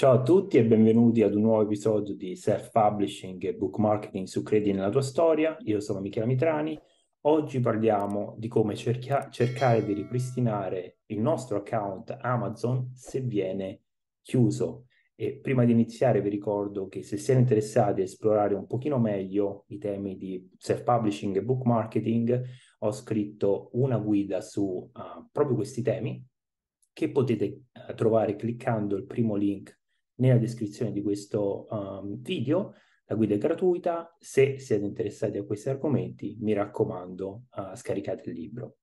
Ciao a tutti e benvenuti ad un nuovo episodio di Self Publishing e Book Marketing su Credi nella tua storia. Io sono Michela Mitrani. Oggi parliamo di come cerca- cercare di ripristinare il nostro account Amazon se viene chiuso. E prima di iniziare vi ricordo che se siete interessati a esplorare un pochino meglio i temi di self-publishing e book marketing, ho scritto una guida su uh, proprio questi temi che potete uh, trovare cliccando il primo link nella descrizione di questo um, video. La guida è gratuita, se siete interessati a questi argomenti mi raccomando uh, scaricate il libro.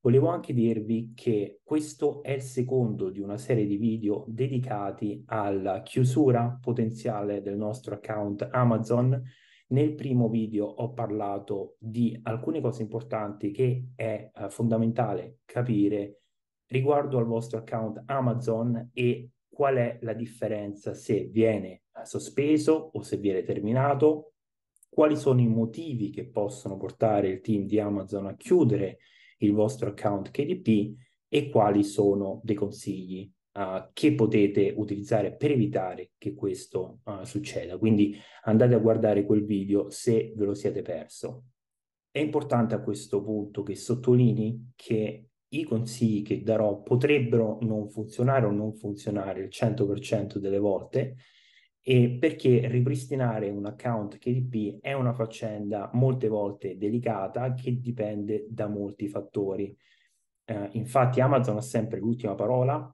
Volevo anche dirvi che questo è il secondo di una serie di video dedicati alla chiusura potenziale del nostro account Amazon. Nel primo video ho parlato di alcune cose importanti che è uh, fondamentale capire riguardo al vostro account Amazon e qual è la differenza se viene eh, sospeso o se viene terminato, quali sono i motivi che possono portare il team di Amazon a chiudere il vostro account KDP e quali sono dei consigli uh, che potete utilizzare per evitare che questo uh, succeda. Quindi andate a guardare quel video se ve lo siete perso. È importante a questo punto che sottolinei che i consigli che darò potrebbero non funzionare o non funzionare il 100% delle volte, e perché ripristinare un account KDP è una faccenda molte volte delicata che dipende da molti fattori. Eh, infatti Amazon ha sempre l'ultima parola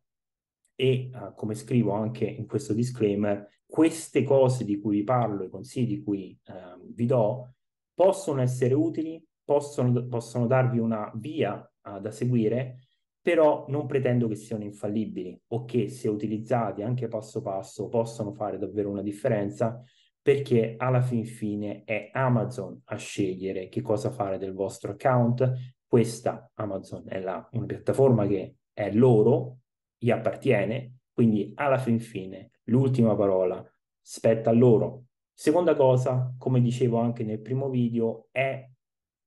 e eh, come scrivo anche in questo disclaimer, queste cose di cui vi parlo, i consigli di cui eh, vi do, possono essere utili, possono, possono darvi una via uh, da seguire, però non pretendo che siano infallibili o che se utilizzati anche passo passo possano fare davvero una differenza perché alla fin fine è Amazon a scegliere che cosa fare del vostro account. Questa Amazon è la, una piattaforma che è loro, gli appartiene, quindi alla fin fine l'ultima parola spetta a loro. Seconda cosa, come dicevo anche nel primo video, è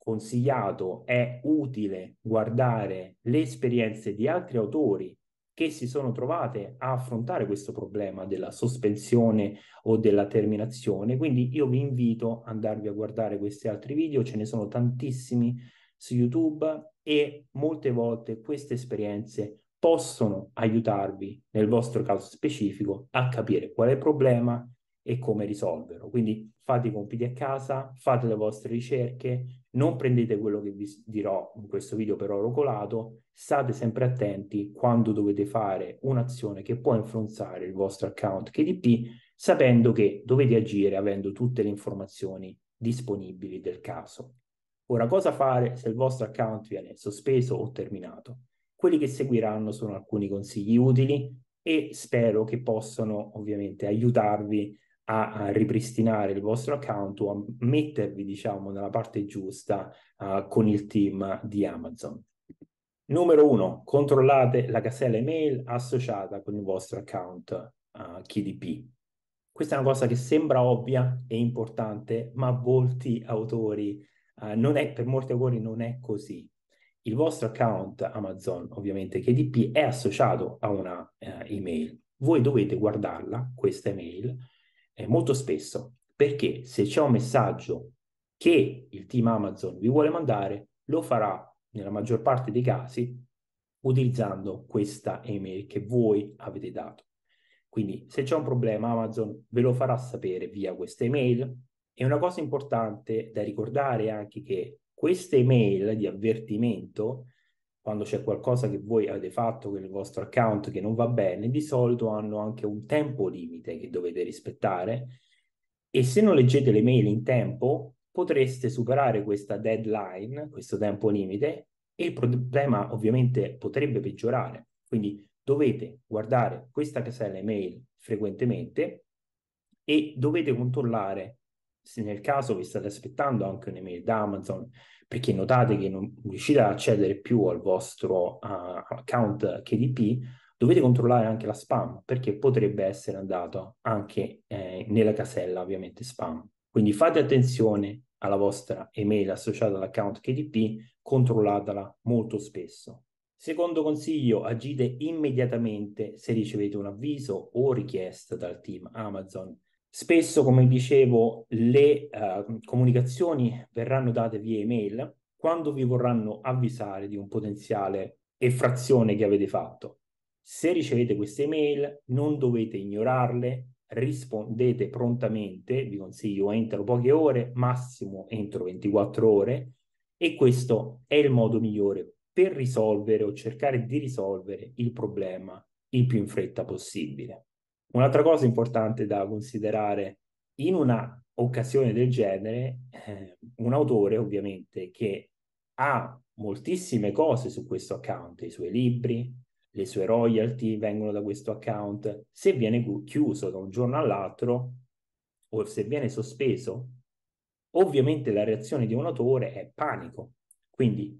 consigliato, è utile guardare le esperienze di altri autori che si sono trovate a affrontare questo problema della sospensione o della terminazione. Quindi io vi invito ad andarvi a guardare questi altri video, ce ne sono tantissimi su YouTube e molte volte queste esperienze possono aiutarvi nel vostro caso specifico a capire qual è il problema e come risolverlo. Quindi fate i compiti a casa, fate le vostre ricerche, non prendete quello che vi dirò in questo video per oro colato, state sempre attenti quando dovete fare un'azione che può influenzare il vostro account KDP, sapendo che dovete agire avendo tutte le informazioni disponibili del caso. Ora, cosa fare se il vostro account viene sospeso o terminato? Quelli che seguiranno sono alcuni consigli utili e spero che possano ovviamente aiutarvi a ripristinare il vostro account o a mettervi, diciamo, nella parte giusta uh, con il team di Amazon. Numero uno, controllate la casella email associata con il vostro account uh, KDP. Questa è una cosa che sembra ovvia e importante, ma molti autori, uh, è, per molti autori non è così. Il vostro account Amazon, ovviamente KDP, è associato a una eh, email. Voi dovete guardarla, questa email, eh, molto spesso, perché se c'è un messaggio che il team Amazon vi vuole mandare, lo farà nella maggior parte dei casi utilizzando questa email che voi avete dato. Quindi se c'è un problema Amazon ve lo farà sapere via questa email. E una cosa importante da ricordare è anche che queste email di avvertimento quando c'è qualcosa che voi avete fatto con il vostro account che non va bene, di solito hanno anche un tempo limite che dovete rispettare e se non leggete le mail in tempo potreste superare questa deadline, questo tempo limite e il problema ovviamente potrebbe peggiorare. Quindi dovete guardare questa casella email frequentemente e dovete controllare se nel caso vi state aspettando anche un'email da Amazon perché notate che non riuscite ad accedere più al vostro uh, account KDP, dovete controllare anche la spam perché potrebbe essere andato anche eh, nella casella ovviamente spam. Quindi fate attenzione alla vostra email associata all'account KDP, controllatela molto spesso. Secondo consiglio, agite immediatamente se ricevete un avviso o richiesta dal team Amazon Spesso, come dicevo, le uh, comunicazioni verranno date via email quando vi vorranno avvisare di un potenziale effrazione che avete fatto. Se ricevete queste email, non dovete ignorarle, rispondete prontamente, vi consiglio entro poche ore, massimo entro 24 ore, e questo è il modo migliore per risolvere o cercare di risolvere il problema il più in fretta possibile. Un'altra cosa importante da considerare in una occasione del genere, eh, un autore ovviamente che ha moltissime cose su questo account, i suoi libri, le sue royalty vengono da questo account, se viene chiuso da un giorno all'altro o se viene sospeso, ovviamente la reazione di un autore è panico. Quindi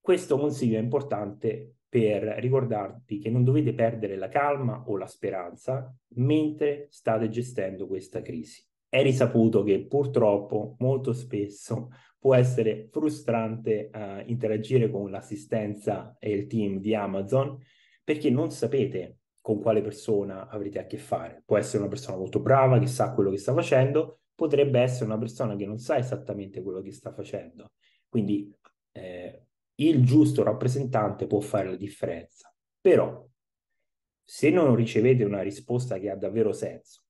questo consiglio è importante per ricordarti che non dovete perdere la calma o la speranza mentre state gestendo questa crisi. È risaputo che purtroppo molto spesso può essere frustrante eh, interagire con l'assistenza e il team di Amazon perché non sapete con quale persona avrete a che fare. Può essere una persona molto brava che sa quello che sta facendo, potrebbe essere una persona che non sa esattamente quello che sta facendo. Quindi eh, il giusto rappresentante può fare la differenza. Però, se non ricevete una risposta che ha davvero senso,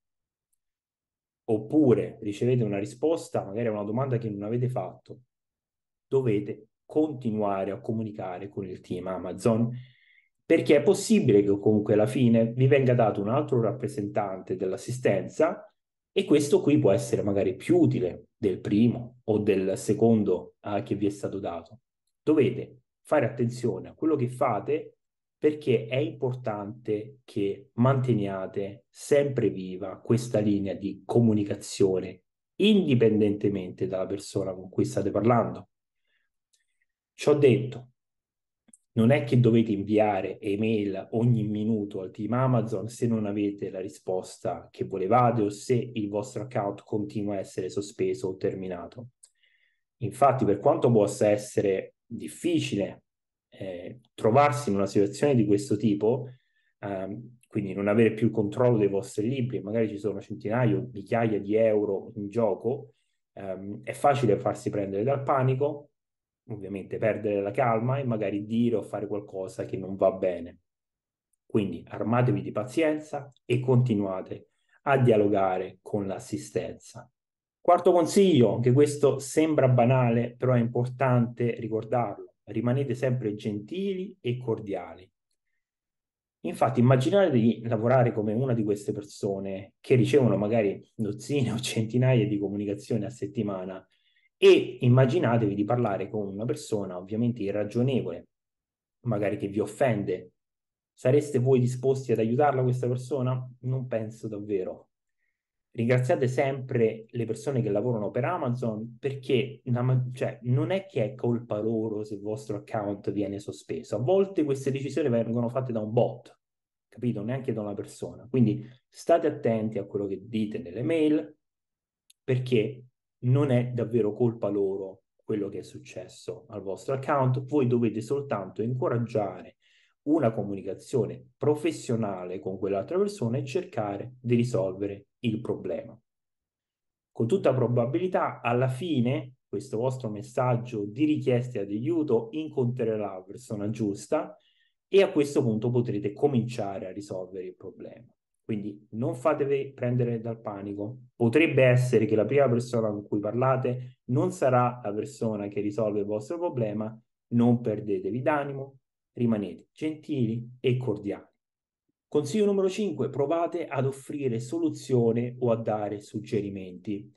oppure ricevete una risposta magari a una domanda che non avete fatto, dovete continuare a comunicare con il team Amazon perché è possibile che comunque alla fine vi venga dato un altro rappresentante dell'assistenza e questo qui può essere magari più utile del primo o del secondo eh, che vi è stato dato dovete fare attenzione a quello che fate perché è importante che manteniate sempre viva questa linea di comunicazione indipendentemente dalla persona con cui state parlando. Ciò detto, non è che dovete inviare email ogni minuto al team Amazon se non avete la risposta che volevate o se il vostro account continua a essere sospeso o terminato. Infatti, per quanto possa essere difficile eh, trovarsi in una situazione di questo tipo, ehm, quindi non avere più il controllo dei vostri libri, magari ci sono centinaia o migliaia di euro in gioco, ehm, è facile farsi prendere dal panico, ovviamente perdere la calma e magari dire o fare qualcosa che non va bene. Quindi armatevi di pazienza e continuate a dialogare con l'assistenza. Quarto consiglio, che questo sembra banale, però è importante ricordarlo. Rimanete sempre gentili e cordiali. Infatti, immaginate di lavorare come una di queste persone che ricevono magari dozzine o centinaia di comunicazioni a settimana e immaginatevi di parlare con una persona ovviamente irragionevole, magari che vi offende. Sareste voi disposti ad aiutarla questa persona? Non penso davvero ringraziate sempre le persone che lavorano per Amazon perché una, cioè, non è che è colpa loro se il vostro account viene sospeso. A volte queste decisioni vengono fatte da un bot, capito? Neanche da una persona. Quindi state attenti a quello che dite nelle mail perché non è davvero colpa loro quello che è successo al vostro account. Voi dovete soltanto incoraggiare una comunicazione professionale con quell'altra persona e cercare di risolvere il problema. Con tutta probabilità, alla fine, questo vostro messaggio di richieste di aiuto incontrerà la persona giusta e a questo punto potrete cominciare a risolvere il problema. Quindi non fatevi prendere dal panico. Potrebbe essere che la prima persona con cui parlate non sarà la persona che risolve il vostro problema, non perdetevi d'animo, rimanete gentili e cordiali. Consiglio numero 5, provate ad offrire soluzione o a dare suggerimenti.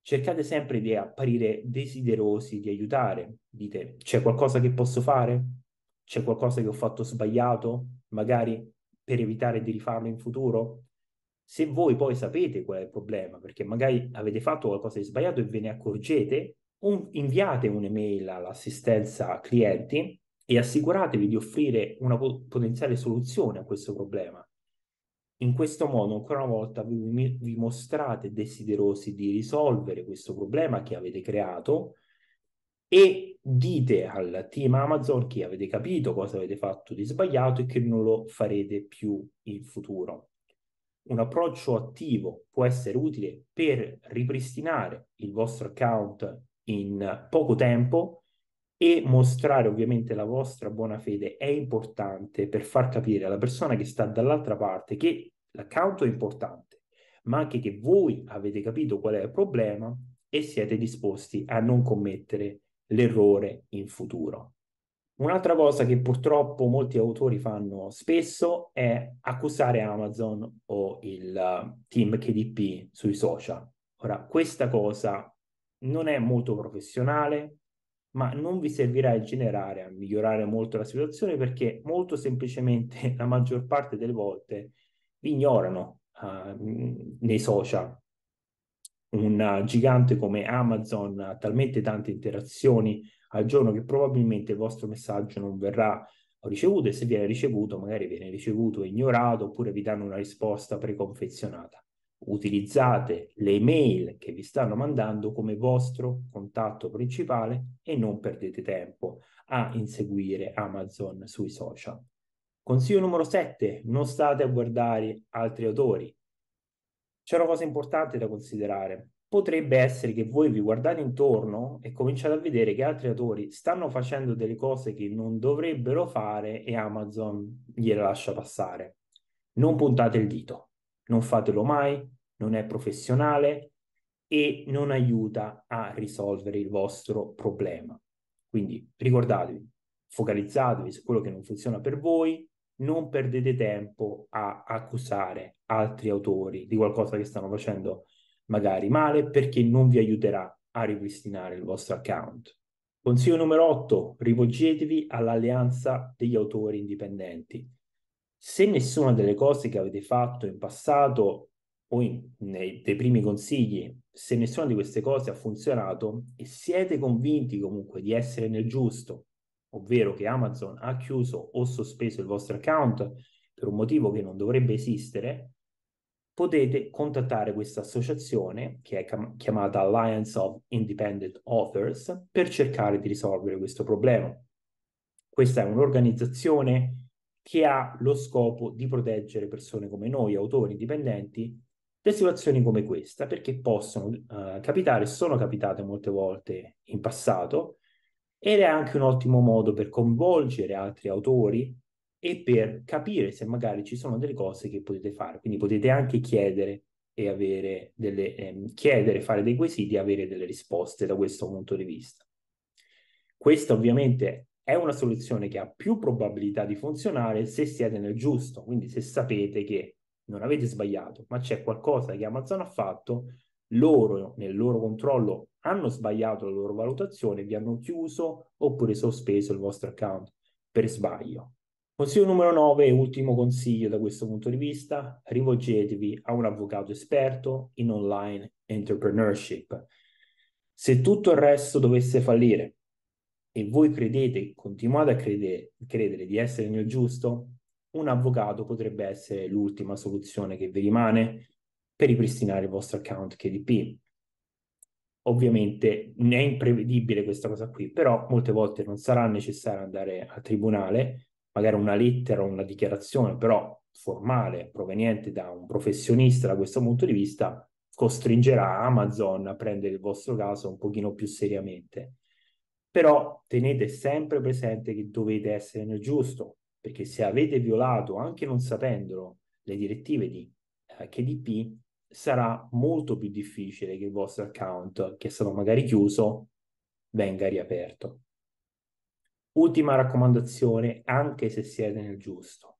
Cercate sempre di apparire desiderosi di aiutare. Dite, c'è qualcosa che posso fare? C'è qualcosa che ho fatto sbagliato? Magari per evitare di rifarlo in futuro? Se voi poi sapete qual è il problema, perché magari avete fatto qualcosa di sbagliato e ve ne accorgete, un, inviate un'email all'assistenza clienti e assicuratevi di offrire una potenziale soluzione a questo problema. In questo modo, ancora una volta, vi, vi mostrate desiderosi di risolvere questo problema che avete creato e dite al team Amazon che avete capito cosa avete fatto di sbagliato e che non lo farete più in futuro. Un approccio attivo può essere utile per ripristinare il vostro account in poco tempo e mostrare ovviamente la vostra buona fede è importante per far capire alla persona che sta dall'altra parte che l'account è importante, ma anche che voi avete capito qual è il problema e siete disposti a non commettere l'errore in futuro. Un'altra cosa che purtroppo molti autori fanno spesso è accusare Amazon o il eh, team KDP sui social. Ora, questa cosa non è molto professionale, ma non vi servirà a generare, a migliorare molto la situazione perché molto semplicemente la maggior parte delle volte vi ignorano uh, nei social. Un gigante come Amazon ha talmente tante interazioni al giorno che probabilmente il vostro messaggio non verrà ricevuto e se viene ricevuto magari viene ricevuto e ignorato oppure vi danno una risposta preconfezionata utilizzate le email che vi stanno mandando come vostro contatto principale e non perdete tempo a inseguire Amazon sui social. Consiglio numero 7, non state a guardare altri autori. C'è una cosa importante da considerare. Potrebbe essere che voi vi guardate intorno e cominciate a vedere che altri autori stanno facendo delle cose che non dovrebbero fare e Amazon gliele lascia passare. Non puntate il dito, non fatelo mai, non è professionale e non aiuta a risolvere il vostro problema. Quindi ricordatevi, focalizzatevi su quello che non funziona per voi, non perdete tempo a accusare altri autori di qualcosa che stanno facendo magari male perché non vi aiuterà a ripristinare il vostro account. Consiglio numero 8, rivolgetevi all'alleanza degli autori indipendenti se nessuna delle cose che avete fatto in passato o in, nei, primi consigli, se nessuna di queste cose ha funzionato e siete convinti comunque di essere nel giusto, ovvero che Amazon ha chiuso o sospeso il vostro account per un motivo che non dovrebbe esistere, potete contattare questa associazione che è chiamata Alliance of Independent Authors per cercare di risolvere questo problema. Questa è un'organizzazione che ha lo scopo di proteggere persone come noi, autori dipendenti, da situazioni come questa, perché possono uh, capitare, sono capitate molte volte in passato, ed è anche un ottimo modo per coinvolgere altri autori e per capire se magari ci sono delle cose che potete fare. Quindi potete anche chiedere e avere delle, ehm, chiedere, fare dei quesiti e avere delle risposte da questo punto di vista. Questa ovviamente è una soluzione che ha più probabilità di funzionare se siete nel giusto, quindi se sapete che non avete sbagliato, ma c'è qualcosa che Amazon ha fatto, loro nel loro controllo hanno sbagliato la loro valutazione, vi hanno chiuso oppure sospeso il vostro account per sbaglio. Consiglio numero 9 e ultimo consiglio da questo punto di vista, rivolgetevi a un avvocato esperto in online entrepreneurship. Se tutto il resto dovesse fallire, e voi credete, continuate a credere, credere di essere nel giusto, un avvocato potrebbe essere l'ultima soluzione che vi rimane per ripristinare il vostro account KDP. Ovviamente è imprevedibile questa cosa qui, però molte volte non sarà necessario andare al tribunale, magari una lettera o una dichiarazione, però formale, proveniente da un professionista da questo punto di vista, costringerà Amazon a prendere il vostro caso un pochino più seriamente però tenete sempre presente che dovete essere nel giusto, perché se avete violato, anche non sapendolo, le direttive di eh, KDP, sarà molto più difficile che il vostro account, che è stato magari chiuso, venga riaperto. Ultima raccomandazione, anche se siete nel giusto,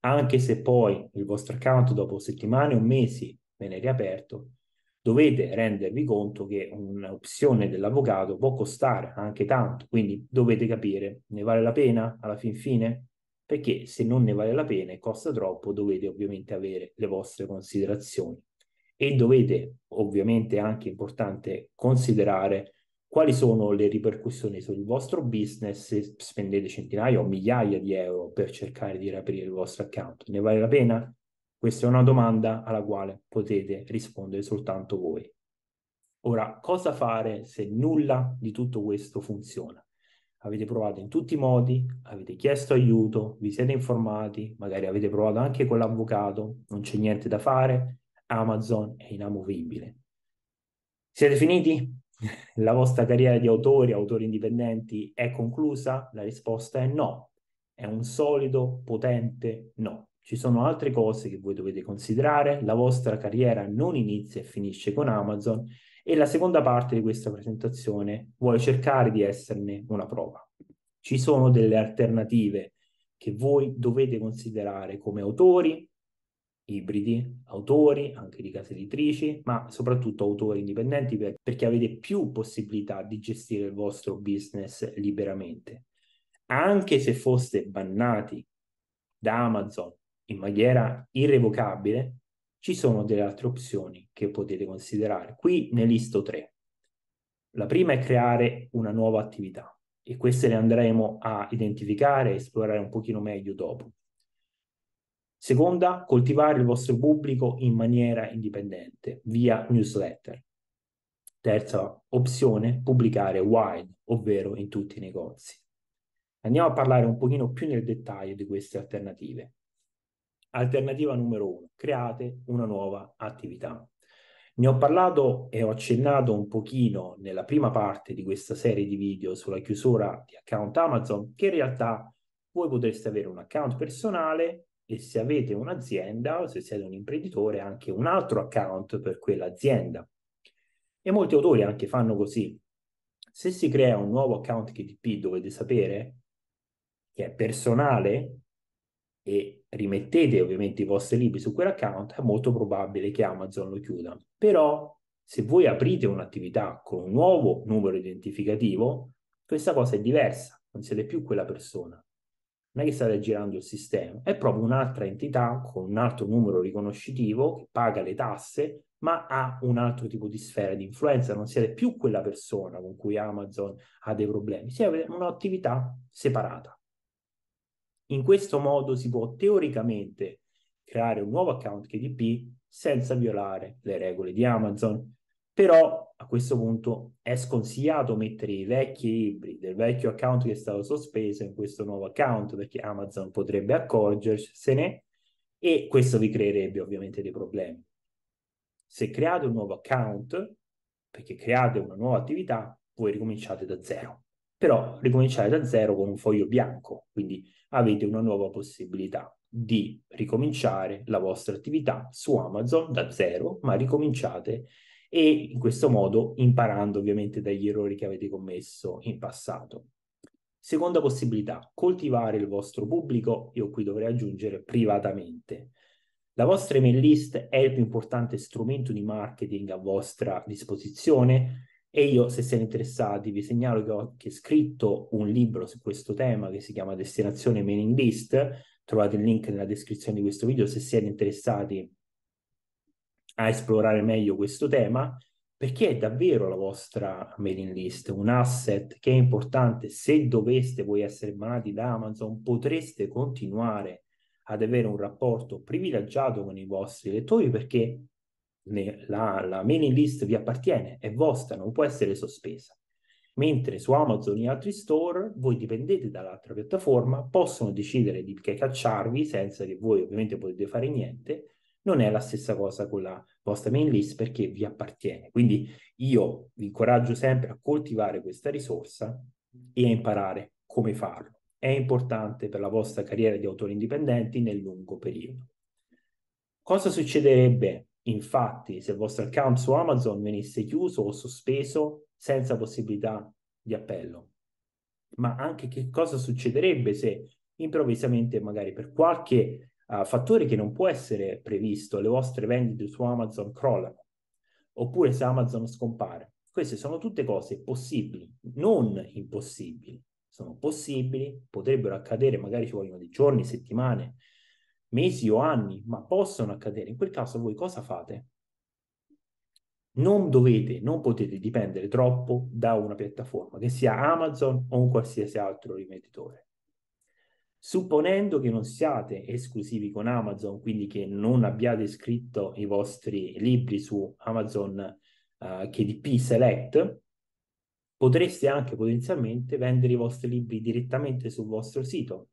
anche se poi il vostro account dopo settimane o mesi viene riaperto, dovete rendervi conto che un'opzione dell'avvocato può costare anche tanto, quindi dovete capire, ne vale la pena alla fin fine? Perché se non ne vale la pena e costa troppo, dovete ovviamente avere le vostre considerazioni e dovete ovviamente anche importante considerare quali sono le ripercussioni sul vostro business se spendete centinaia o migliaia di euro per cercare di riaprire il vostro account. Ne vale la pena? Questa è una domanda alla quale potete rispondere soltanto voi. Ora, cosa fare se nulla di tutto questo funziona? Avete provato in tutti i modi, avete chiesto aiuto, vi siete informati, magari avete provato anche con l'avvocato, non c'è niente da fare, Amazon è inamovibile. Siete finiti? La vostra carriera di autori, autori indipendenti è conclusa? La risposta è no, è un solido, potente no. Ci sono altre cose che voi dovete considerare, la vostra carriera non inizia e finisce con Amazon e la seconda parte di questa presentazione vuole cercare di esserne una prova. Ci sono delle alternative che voi dovete considerare come autori, ibridi, autori anche di case editrici, ma soprattutto autori indipendenti per, perché avete più possibilità di gestire il vostro business liberamente. Anche se foste bannati da Amazon in maniera irrevocabile, ci sono delle altre opzioni che potete considerare. Qui ne listo tre. La prima è creare una nuova attività e queste le andremo a identificare e esplorare un pochino meglio dopo. Seconda, coltivare il vostro pubblico in maniera indipendente via newsletter. Terza opzione, pubblicare wide, ovvero in tutti i negozi. Andiamo a parlare un pochino più nel dettaglio di queste alternative. Alternativa numero uno, create una nuova attività. Ne ho parlato e ho accennato un pochino nella prima parte di questa serie di video sulla chiusura di account Amazon, che in realtà voi potreste avere un account personale e se avete un'azienda o se siete un imprenditore anche un altro account per quell'azienda. E molti autori anche fanno così. Se si crea un nuovo account KDP dovete sapere che è personale e rimettete ovviamente i vostri libri su quell'account, è molto probabile che Amazon lo chiuda. Però se voi aprite un'attività con un nuovo numero identificativo, questa cosa è diversa, non siete più quella persona. Non è che state girando il sistema, è proprio un'altra entità con un altro numero riconoscitivo che paga le tasse, ma ha un altro tipo di sfera di influenza, non siete più quella persona con cui Amazon ha dei problemi, siete un'attività separata. In questo modo si può teoricamente creare un nuovo account KDP senza violare le regole di Amazon. Però a questo punto è sconsigliato mettere i vecchi libri del vecchio account che è stato sospeso in questo nuovo account perché Amazon potrebbe accorgersene e questo vi creerebbe ovviamente dei problemi. Se create un nuovo account, perché create una nuova attività, voi ricominciate da zero però ricominciare da zero con un foglio bianco, quindi avete una nuova possibilità di ricominciare la vostra attività su Amazon da zero, ma ricominciate e in questo modo imparando ovviamente dagli errori che avete commesso in passato. Seconda possibilità, coltivare il vostro pubblico, io qui dovrei aggiungere privatamente. La vostra email list è il più importante strumento di marketing a vostra disposizione, e io, se siete interessati, vi segnalo che ho anche scritto un libro su questo tema che si chiama Destinazione Mailing List. Trovate il link nella descrizione di questo video se siete interessati a esplorare meglio questo tema, perché è davvero la vostra mailing list un asset che è importante. Se doveste voi essere banati da Amazon, potreste continuare ad avere un rapporto privilegiato con i vostri lettori perché le, la, la mailing list vi appartiene, è vostra, non può essere sospesa. Mentre su Amazon e altri store voi dipendete dall'altra piattaforma, possono decidere di cacciarvi senza che voi ovviamente potete fare niente. Non è la stessa cosa con la vostra mailing list perché vi appartiene. Quindi io vi incoraggio sempre a coltivare questa risorsa e a imparare come farlo. È importante per la vostra carriera di autori indipendenti nel lungo periodo. Cosa succederebbe Infatti, se il vostro account su Amazon venisse chiuso o sospeso senza possibilità di appello, ma anche che cosa succederebbe se improvvisamente, magari per qualche uh, fattore che non può essere previsto, le vostre vendite su Amazon crollano, oppure se Amazon scompare. Queste sono tutte cose possibili, non impossibili. Sono possibili, potrebbero accadere, magari ci vogliono dei giorni, settimane, mesi o anni, ma possono accadere. In quel caso voi cosa fate? Non dovete, non potete dipendere troppo da una piattaforma, che sia Amazon o un qualsiasi altro rivenditore. Supponendo che non siate esclusivi con Amazon, quindi che non abbiate scritto i vostri libri su Amazon uh, eh, KDP Select, potreste anche potenzialmente vendere i vostri libri direttamente sul vostro sito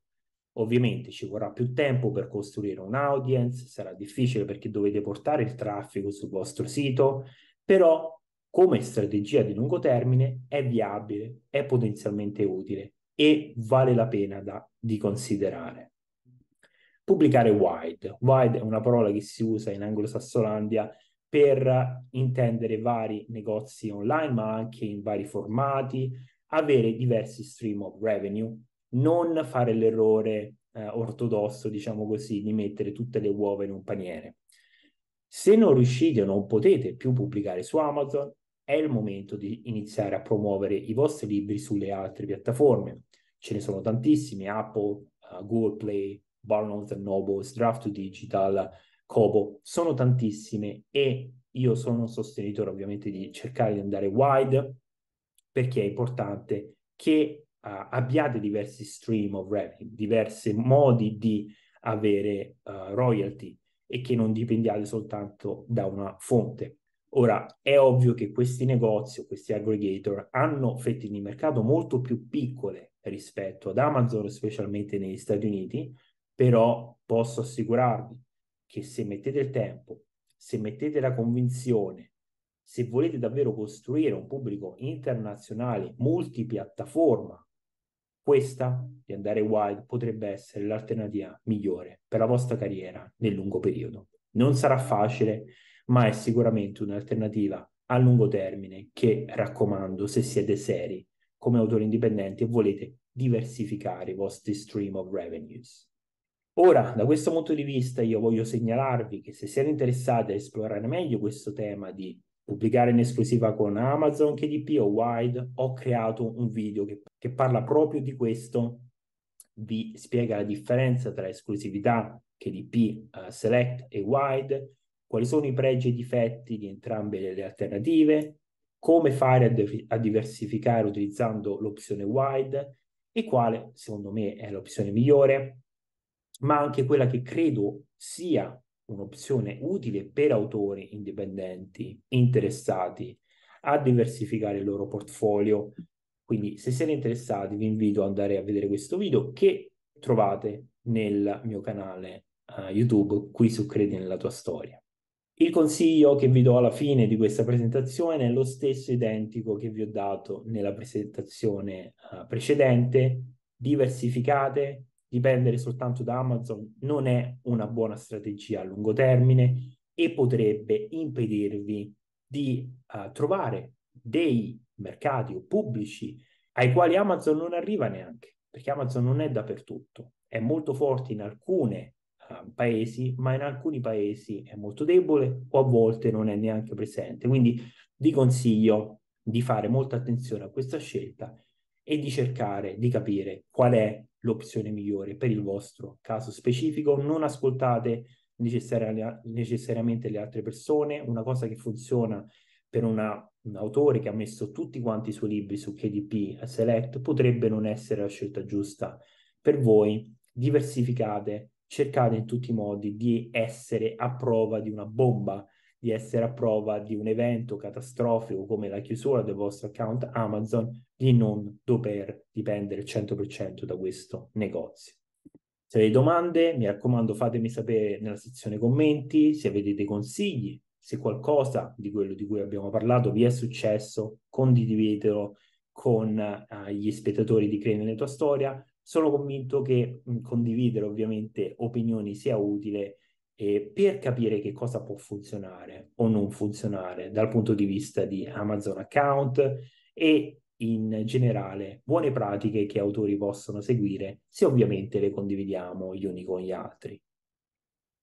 Ovviamente ci vorrà più tempo per costruire un audience, sarà difficile perché dovete portare il traffico sul vostro sito, però come strategia di lungo termine è viabile, è potenzialmente utile e vale la pena da, di considerare. Pubblicare wide. Wide è una parola che si usa in anglo per intendere vari negozi online, ma anche in vari formati, avere diversi stream of revenue, non fare l'errore eh, ortodosso, diciamo così, di mettere tutte le uova in un paniere. Se non riuscite o non potete più pubblicare su Amazon, è il momento di iniziare a promuovere i vostri libri sulle altre piattaforme. Ce ne sono tantissime, Apple, uh, Google Play, Barnes Noble, Draft to Digital, Kobo, sono tantissime e io sono un sostenitore ovviamente di cercare di andare wide perché è importante che uh, abbiate diversi stream of revenue, diversi modi di avere uh, royalty e che non dipendiate soltanto da una fonte. Ora, è ovvio che questi negozi, questi aggregator, hanno fette di mercato molto più piccole rispetto ad Amazon, specialmente negli Stati Uniti, però posso assicurarvi che se mettete il tempo, se mettete la convinzione, se volete davvero costruire un pubblico internazionale multipiattaforma questa, di andare wild potrebbe essere l'alternativa migliore per la vostra carriera nel lungo periodo. Non sarà facile, ma è sicuramente un'alternativa a lungo termine che raccomando se siete seri come autori indipendenti e volete diversificare i vostri stream of revenues. Ora, da questo punto di vista, io voglio segnalarvi che se siete interessati a esplorare meglio questo tema di pubblicare in esclusiva con Amazon KDP o Wide, ho creato un video che che parla proprio di questo, vi spiega la differenza tra esclusività, KDP, uh, eh, Select e Wide, quali sono i pregi e i difetti di entrambe le alternative, come fare a, de- a diversificare utilizzando l'opzione Wide e quale, secondo me, è l'opzione migliore, ma anche quella che credo sia un'opzione utile per autori indipendenti interessati a diversificare il loro portfolio quindi se siete interessati vi invito ad andare a vedere questo video che trovate nel mio canale uh, YouTube qui su Credi nella tua storia. Il consiglio che vi do alla fine di questa presentazione è lo stesso identico che vi ho dato nella presentazione uh, precedente. Diversificate, dipendere soltanto da Amazon non è una buona strategia a lungo termine e potrebbe impedirvi di uh, trovare dei mercati o pubblici ai quali Amazon non arriva neanche, perché Amazon non è dappertutto, è molto forte in alcuni uh, ehm, paesi, ma in alcuni paesi è molto debole o a volte non è neanche presente. Quindi vi consiglio di fare molta attenzione a questa scelta e di cercare di capire qual è l'opzione migliore per il vostro caso specifico. Non ascoltate necessari- necessariamente le altre persone, una cosa che funziona è per una, un autore che ha messo tutti quanti i suoi libri su KDP Select potrebbe non essere la scelta giusta per voi. Diversificate, cercate in tutti i modi di essere a prova di una bomba, di essere a prova di un evento catastrofico come la chiusura del vostro account Amazon, di non dover dipendere 100% da questo negozio. Se avete domande, mi raccomando, fatemi sapere nella sezione commenti, se avete dei consigli se qualcosa di quello di cui abbiamo parlato vi è successo, condividetelo con uh, gli spettatori di Credi nella tua storia. Sono convinto che condividere ovviamente opinioni sia utile eh, per capire che cosa può funzionare o non funzionare dal punto di vista di Amazon account e in generale buone pratiche che autori possono seguire se ovviamente le condividiamo gli uni con gli altri.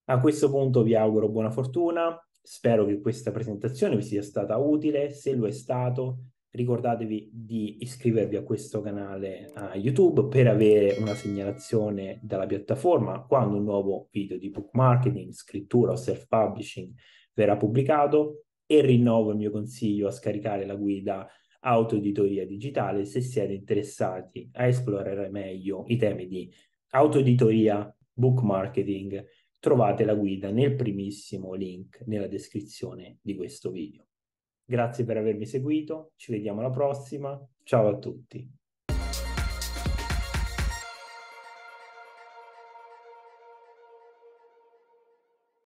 A questo punto vi auguro buona fortuna, Spero che questa presentazione vi sia stata utile, se lo è stato ricordatevi di iscrivervi a questo canale a YouTube per avere una segnalazione dalla piattaforma quando un nuovo video di book marketing, scrittura o self-publishing verrà pubblicato e rinnovo il mio consiglio a scaricare la guida autoeditoria digitale se siete interessati a esplorare meglio i temi di autoeditoria, book marketing, trovate la guida nel primissimo link nella descrizione di questo video. Grazie per avermi seguito, ci vediamo alla prossima, ciao a tutti.